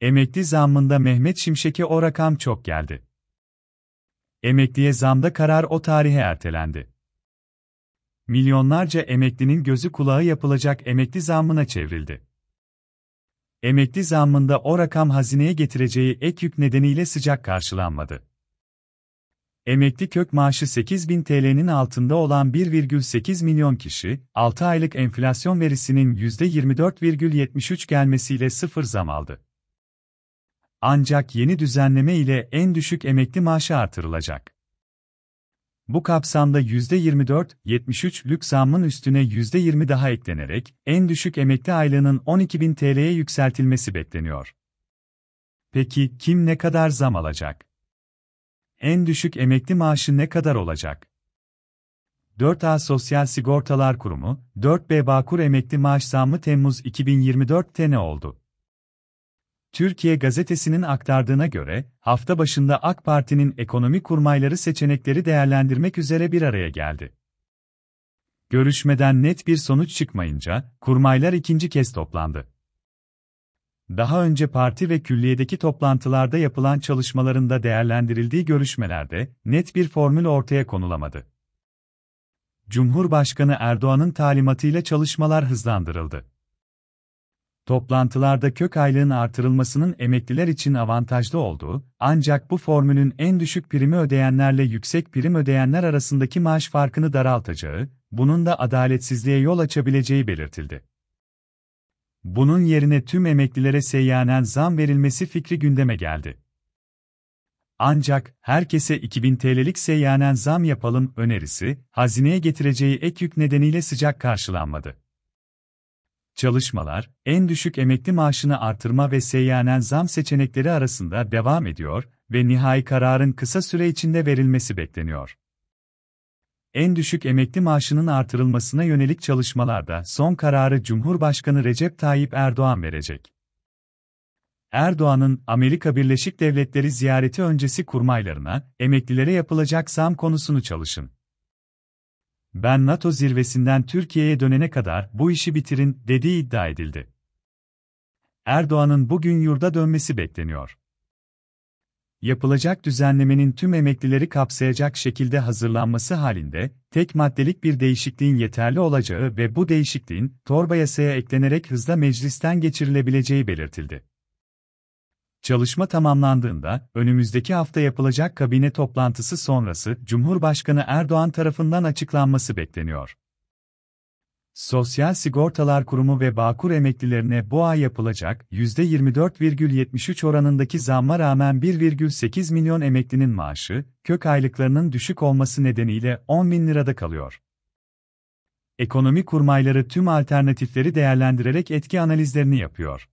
Emekli zammında Mehmet Şimşek'e o rakam çok geldi. Emekliye zamda karar o tarihe ertelendi. Milyonlarca emeklinin gözü kulağı yapılacak emekli zammına çevrildi. Emekli zammında o rakam hazineye getireceği ek yük nedeniyle sıcak karşılanmadı. Emekli kök maaşı 8000 TL'nin altında olan 1,8 milyon kişi, 6 aylık enflasyon verisinin %24,73 gelmesiyle sıfır zam aldı. Ancak yeni düzenleme ile en düşük emekli maaşı artırılacak. Bu kapsamda %24-73 lük zammın üstüne %20 daha eklenerek en düşük emekli aylığının 12.000 TL'ye yükseltilmesi bekleniyor. Peki kim ne kadar zam alacak? En düşük emekli maaşı ne kadar olacak? 4A Sosyal Sigortalar Kurumu, 4B Bağkur emekli maaş zammı Temmuz 2024'te ne oldu? Türkiye Gazetesi'nin aktardığına göre, hafta başında AK Parti'nin ekonomi kurmayları seçenekleri değerlendirmek üzere bir araya geldi. Görüşmeden net bir sonuç çıkmayınca, kurmaylar ikinci kez toplandı. Daha önce parti ve külliyedeki toplantılarda yapılan çalışmalarında değerlendirildiği görüşmelerde net bir formül ortaya konulamadı. Cumhurbaşkanı Erdoğan'ın talimatıyla çalışmalar hızlandırıldı. Toplantılarda kök aylığın artırılmasının emekliler için avantajlı olduğu, ancak bu formülün en düşük primi ödeyenlerle yüksek prim ödeyenler arasındaki maaş farkını daraltacağı, bunun da adaletsizliğe yol açabileceği belirtildi. Bunun yerine tüm emeklilere seyyanen zam verilmesi fikri gündeme geldi. Ancak herkese 2000 TL'lik seyyanen zam yapalım önerisi, hazineye getireceği ek yük nedeniyle sıcak karşılanmadı. Çalışmalar, en düşük emekli maaşını artırma ve seyyanen zam seçenekleri arasında devam ediyor ve nihai kararın kısa süre içinde verilmesi bekleniyor. En düşük emekli maaşının artırılmasına yönelik çalışmalarda son kararı Cumhurbaşkanı Recep Tayyip Erdoğan verecek. Erdoğan'ın Amerika Birleşik Devletleri ziyareti öncesi kurmaylarına, emeklilere yapılacak zam konusunu çalışın ben NATO zirvesinden Türkiye'ye dönene kadar bu işi bitirin dediği iddia edildi. Erdoğan'ın bugün yurda dönmesi bekleniyor. Yapılacak düzenlemenin tüm emeklileri kapsayacak şekilde hazırlanması halinde, tek maddelik bir değişikliğin yeterli olacağı ve bu değişikliğin torba yasaya eklenerek hızla meclisten geçirilebileceği belirtildi. Çalışma tamamlandığında, önümüzdeki hafta yapılacak kabine toplantısı sonrası Cumhurbaşkanı Erdoğan tarafından açıklanması bekleniyor. Sosyal Sigortalar Kurumu ve Bağkur emeklilerine bu ay yapılacak %24,73 oranındaki zamma rağmen 1,8 milyon emeklinin maaşı, kök aylıklarının düşük olması nedeniyle 10 bin lirada kalıyor. Ekonomi kurmayları tüm alternatifleri değerlendirerek etki analizlerini yapıyor.